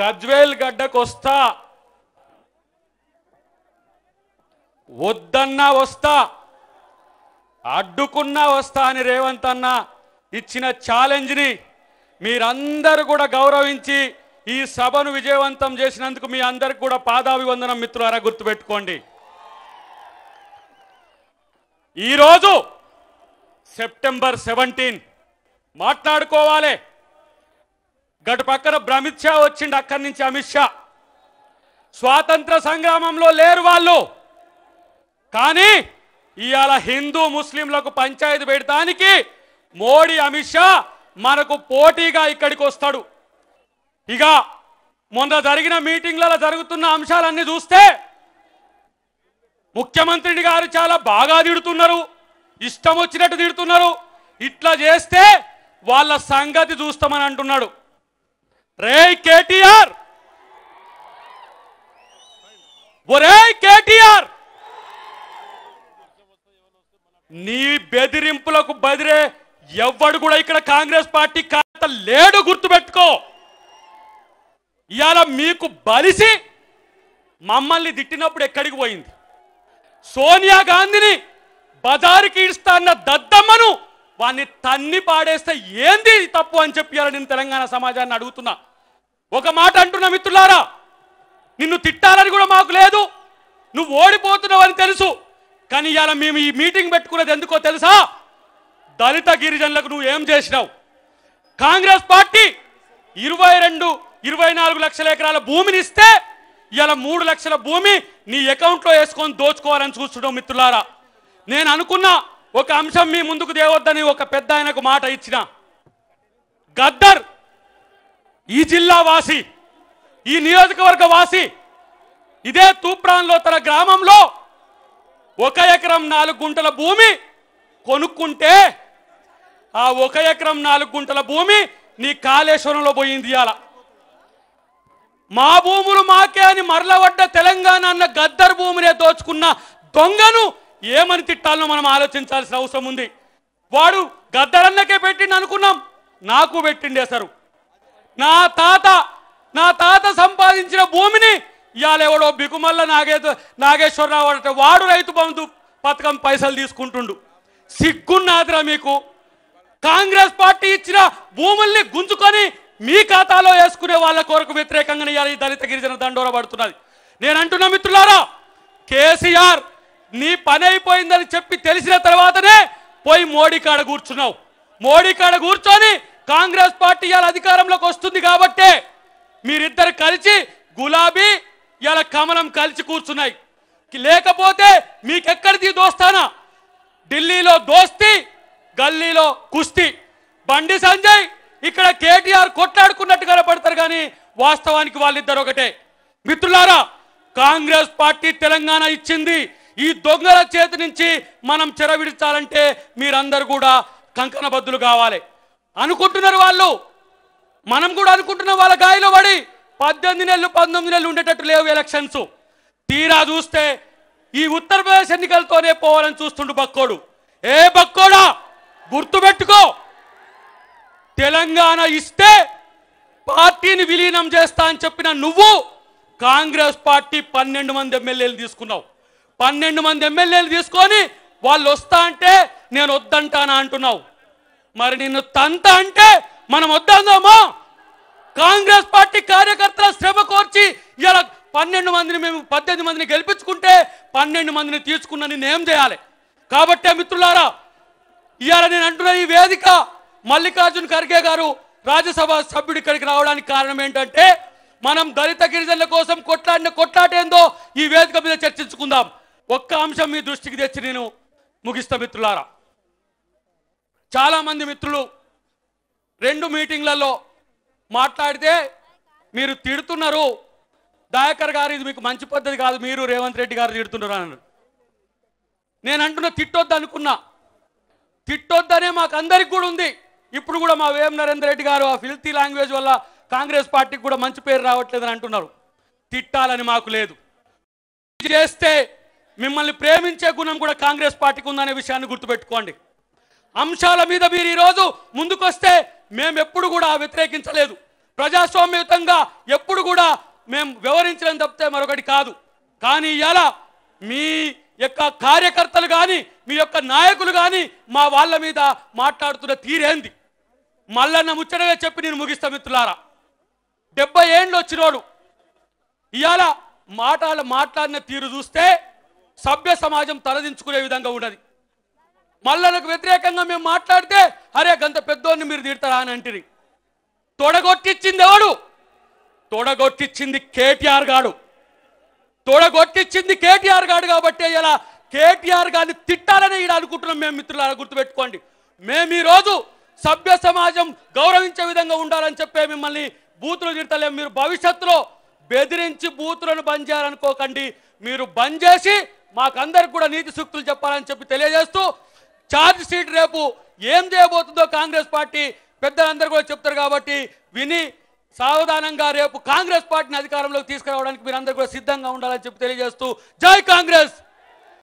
గజ్వేల్ గడ్డకు వస్తా వద్దన్నా వస్తా అడ్డుకున్నా వస్తా అని రేవంత్ అన్న ఇచ్చిన ఛాలెంజ్ని మీరందరూ కూడా గౌరవించి ఈ సభను విజయవంతం చేసినందుకు మీ అందరికి కూడా పాదాభివందనం మిత్రులారా గుర్తుపెట్టుకోండి ఈరోజు సెప్టెంబర్ సెవెంటీన్ మాట్లాడుకోవాలి గటు పక్కన అమిత్ షా వచ్చిండు అక్కడి నుంచి అమిత్ షా స్వాతంత్ర సంగ్రామంలో లేరు వాళ్ళు కానీ ఇవాళ హిందూ ముస్లింలకు పంచాయతీ పెడతానికి మోడీ అమిత్ షా మనకు పోటీగా ఇక్కడికి వస్తాడు ఇక మొన్న జరిగిన మీటింగ్లలో జరుగుతున్న అంశాలన్నీ చూస్తే ముఖ్యమంత్రిని గారు చాలా బాగా తిడుతున్నారు ఇష్టం వచ్చినట్టు తిడుతున్నారు ఇట్లా చేస్తే వాళ్ళ సంగతి చూస్తామని అంటున్నాడు రే కేటీఆర్ కేటీఆర్ నీ బెదిరింపులకు బదిరే ఎవ్వడు కూడా ఇక్కడ కాంగ్రెస్ పార్టీ కాత లేడు గుర్తుపెట్టుకో ఇవాళ మీకు బలిసి మమ్మల్ని తిట్టినప్పుడు ఎక్కడికి పోయింది సోనియా గాంధీని బజారుకి ఇస్తా అన్న దద్దమ్మను వాడిని తన్ని పాడేస్తే ఏంది తప్పు అని చెప్పారు నేను తెలంగాణ సమాజాన్ని అడుగుతున్నా ఒక మాట అంటున్నా మిత్రులారా నిన్ను తిట్టాలని కూడా మాకు లేదు నువ్వు ఓడిపోతున్నావు అని తెలుసు కానీ ఇవాళ మేము ఈ మీటింగ్ పెట్టుకున్నది ఎందుకో తెలుసా దళిత గిరిజనులకు నువ్వు ఏం చేసినావు కాంగ్రెస్ పార్టీ ఇరవై రెండు ఇరవై నాలుగు లక్షల ఎకరాల భూమిని ఇస్తే ఇలా మూడు లక్షల భూమి నీ అకౌంట్లో వేసుకొని దోచుకోవాలని చూస్తున్నావు మిత్రులారా నేను అనుకున్నా ఒక అంశం మీ ముందుకు తేవద్దని ఒక పెద్ద ఆయనకు మాట ఇచ్చిన గద్దర్ ఈ జిల్లా వాసి ఈ నియోజకవర్గ వాసి ఇదే తూప్రాన్లో తన గ్రామంలో ఒక ఎకరం నాలుగు గుంటల భూమి కొనుక్కుంటే ఆ ఒక ఎకరం నాలుగు గుంటల భూమి నీ కాళేశ్వరంలో పోయింది అలా మా భూములు మాకే అని మరలవడ్డ తెలంగాణ అన్న గద్దర్ భూమినే దోచుకున్న దొంగను ఏమని తిట్టాలనో మనం ఆలోచించాల్సిన అవసరం ఉంది వాడు గద్దరన్నకే పెట్టిండి అనుకున్నాం నాకు సరు నా తాత నా తాత సంపాదించిన భూమిని ఇవాళెవడో బిగుమల్ల నాగే నాగేశ్వరరావు అంటే వాడు రైతు బంధు పథకం పైసలు తీసుకుంటుండు సిగ్గున్నాదిరా మీకు కాంగ్రెస్ పార్టీ ఇచ్చిన భూముల్ని గుంజుకొని మీ ఖాతాలో వేసుకునే వాళ్ళ కొరకు వ్యతిరేకంగా ఈ దళిత గిరిజన దండోర పడుతున్నది నేను అంటున్నా మిత్రులారా కేసీఆర్ నీ పని అయిపోయిందని చెప్పి తెలిసిన తర్వాతనే పోయి మోడీ కాడ కూర్చున్నావు మోడీ కాడ కూర్చొని కాంగ్రెస్ పార్టీ ఇవాళ అధికారంలోకి వస్తుంది కాబట్టే మీరిద్దరు కలిసి గులాబీ ఇలా కమలం కలిసి కూర్చున్నాయి లేకపోతే మీకెక్కడిది దోస్తానా ఢిల్లీలో దోస్తి గల్లీలో కుస్తీ బండి సంజయ్ ఇక్కడ కేటీఆర్ కొట్లాడుకున్నట్టు కనపడతారు కానీ వాస్తవానికి వాళ్ళిద్దరు ఒకటే మిత్రులారా కాంగ్రెస్ పార్టీ తెలంగాణ ఇచ్చింది ఈ దొంగల చేతి నుంచి మనం చెరవిడిచాలంటే మీరందరూ కూడా కంకణబద్దులు కావాలి అనుకుంటున్నారు వాళ్ళు మనం కూడా అనుకుంటున్నాం వాళ్ళ గాయలో పడి పద్దెనిమిది నెలలు పంతొమ్మిది నెలలు ఉండేటట్టు లేవు ఎలక్షన్స్ తీరా చూస్తే ఈ ఉత్తరప్రదేశ్ ఎన్నికలతోనే పోవాలని చూస్తుండు బక్కోడు ఏ బక్కోడా గుర్తుపెట్టుకో తెలంగాణ ఇస్తే పార్టీని విలీనం చేస్తా అని చెప్పిన నువ్వు కాంగ్రెస్ పార్టీ పన్నెండు మంది ఎమ్మెల్యేలు తీసుకున్నావు పన్నెండు మంది ఎమ్మెల్యేలు తీసుకొని వాళ్ళు వస్తా అంటే నేను వద్దంటానా అంటున్నావు మరి నిన్ను తంత అంటే మనం వద్దాందామా కాంగ్రెస్ పార్టీ కార్యకర్తల శ్రమ కోర్చి ఇలా పన్నెండు మందిని మేము పద్దెనిమిది మందిని గెలిపించుకుంటే పన్నెండు మందిని తీసుకున్న ఏం చేయాలి కాబట్టే మిత్రులారా ఇవాళ నేను అంటున్న ఈ వేదిక మల్లికార్జున్ ఖర్గే గారు రాజ్యసభ సభ్యుడి ఇక్కడికి రావడానికి కారణం ఏంటంటే మనం దళిత గిరిజనుల కోసం కొట్లాడిన కొట్లాటేందో ఈ వేదిక మీద చర్చించుకుందాం ఒక్క అంశం మీ దృష్టికి తెచ్చి నేను ముగిస్తా మిత్రులారా చాలామంది మిత్రులు రెండు మీటింగ్లలో మాట్లాడితే మీరు తిడుతున్నారు దాయకర్ గారు ఇది మీకు మంచి పద్ధతి కాదు మీరు రేవంత్ రెడ్డి గారు తిడుతున్నారు అన్నారు నేను అంటున్న తిట్టొద్దు అనుకున్నా తిట్టొద్దనే మాకు అందరికి కూడా ఉంది ఇప్పుడు కూడా మా వేఎం నరేందర్ రెడ్డి గారు ఆ ఫిల్తీ లాంగ్వేజ్ వల్ల కాంగ్రెస్ పార్టీకి కూడా మంచి పేరు రావట్లేదని అంటున్నారు తిట్టాలని మాకు లేదు చేస్తే మిమ్మల్ని ప్రేమించే గుణం కూడా కాంగ్రెస్ పార్టీకి ఉందనే విషయాన్ని గుర్తుపెట్టుకోండి అంశాల మీద మీరు ఈరోజు ముందుకొస్తే మేము ఎప్పుడు కూడా వ్యతిరేకించలేదు ప్రజాస్వామ్యతంగా ఎప్పుడు కూడా మేము వివరించడం తప్పితే మరొకటి కాదు కానీ ఇలా మీ యొక్క కార్యకర్తలు కానీ మీ యొక్క నాయకులు కానీ మా వాళ్ళ మీద మాట్లాడుతున్న తీరేంది మల్లన్న ముచ్చటగా చెప్పి నేను ముగిస్తా మిత్రులారా డెబ్బై ఏండ్లు వచ్చినోడు ఇవాళ మాటలు మాట్లాడిన తీరు చూస్తే సభ్య సమాజం తలదించుకునే విధంగా ఉన్నది మల్లలకు వ్యతిరేకంగా మేము మాట్లాడితే అరే గంత పెద్దోడిని మీరు తిడతారా అని అంటిరి తొడగొట్టిచ్చింది ఎవడు తొడగొట్టిచ్చింది కేటీఆర్ గాడు తొడగొట్టిచ్చింది కేటీఆర్ గాడు కాబట్టి ఇలా కేటీఆర్ గారిని తిట్టాలని ఈడ అనుకుంటున్నాం మేము మిత్రులు గుర్తుపెట్టుకోండి మేము ఈరోజు సభ్య సమాజం గౌరవించే విధంగా ఉండాలని చెప్పే మిమ్మల్ని బూతులు తిడతలేము మీరు భవిష్యత్తులో బెదిరించి బూతులను బంద్ చేయాలనుకోకండి మీరు బంద్ చేసి మాకందరికి కూడా నీతి సూక్తులు చెప్పాలని చెప్పి తెలియజేస్తూ ఛార్జ్ షీట్ రేపు ఏం చేయబోతుందో కాంగ్రెస్ పార్టీ పెద్దలందరూ కూడా చెప్తారు కాబట్టి విని సావధానంగా రేపు కాంగ్రెస్ పార్టీని అధికారంలోకి తీసుకురావడానికి మీరందరూ కూడా సిద్ధంగా ఉండాలని చెప్పి తెలియజేస్తూ జై కాంగ్రెస్